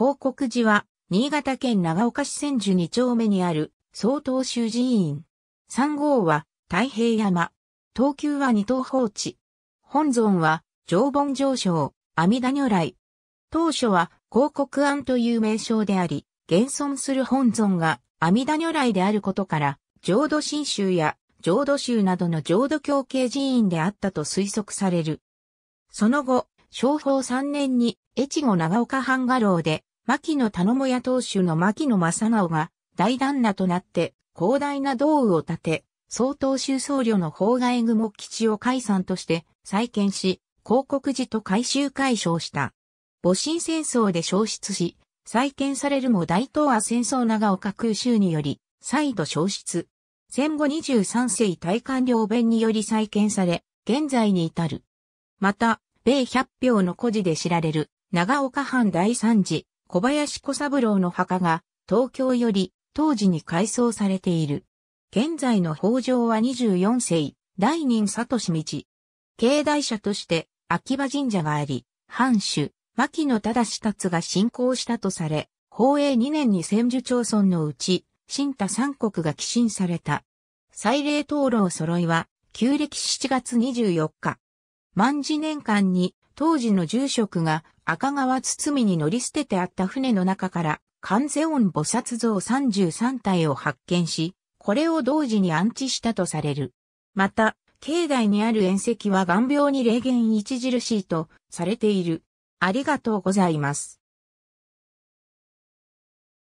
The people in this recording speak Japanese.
広告寺は、新潟県長岡市千住二丁目にある、総東州寺院。三号は、太平山。東急は二等放置。本尊は、常盆上昇、阿弥陀如来。当初は、広告庵という名称であり、現存する本尊が阿弥陀如来であることから、浄土真宗や浄土宗などの浄土教系寺院であったと推測される。その後、昭法3年に越後長岡藩画廊で牧野頼母屋当主の牧野正直が大旦那となって広大な道具を建て、総統州僧侶の法外雲基地を解散として再建し、広告寺と改修解消した。戊辰戦争で消失し、再建されるも大東亜戦争長岡空襲により、再度消失。戦後23世大官領弁により再建され、現在に至る。また、米百票の古事で知られる、長岡藩第三次、小林小三郎の墓が東京より当時に改装されている。現在の法上は24世、大人里志道。境内者として秋葉神社があり、藩主、牧野正達が信仰したとされ、法営2年に千住町村のうち、新田三国が寄進された。祭礼灯籠揃いは、旧暦7月24日、万事年間に当時の住職が赤川堤に乗り捨ててあった船の中から観世音菩薩像33体を発見し、これを同時に安置したとされる。また、境内にある縁石は眼病に霊源著しいとされている。ありがとうございます。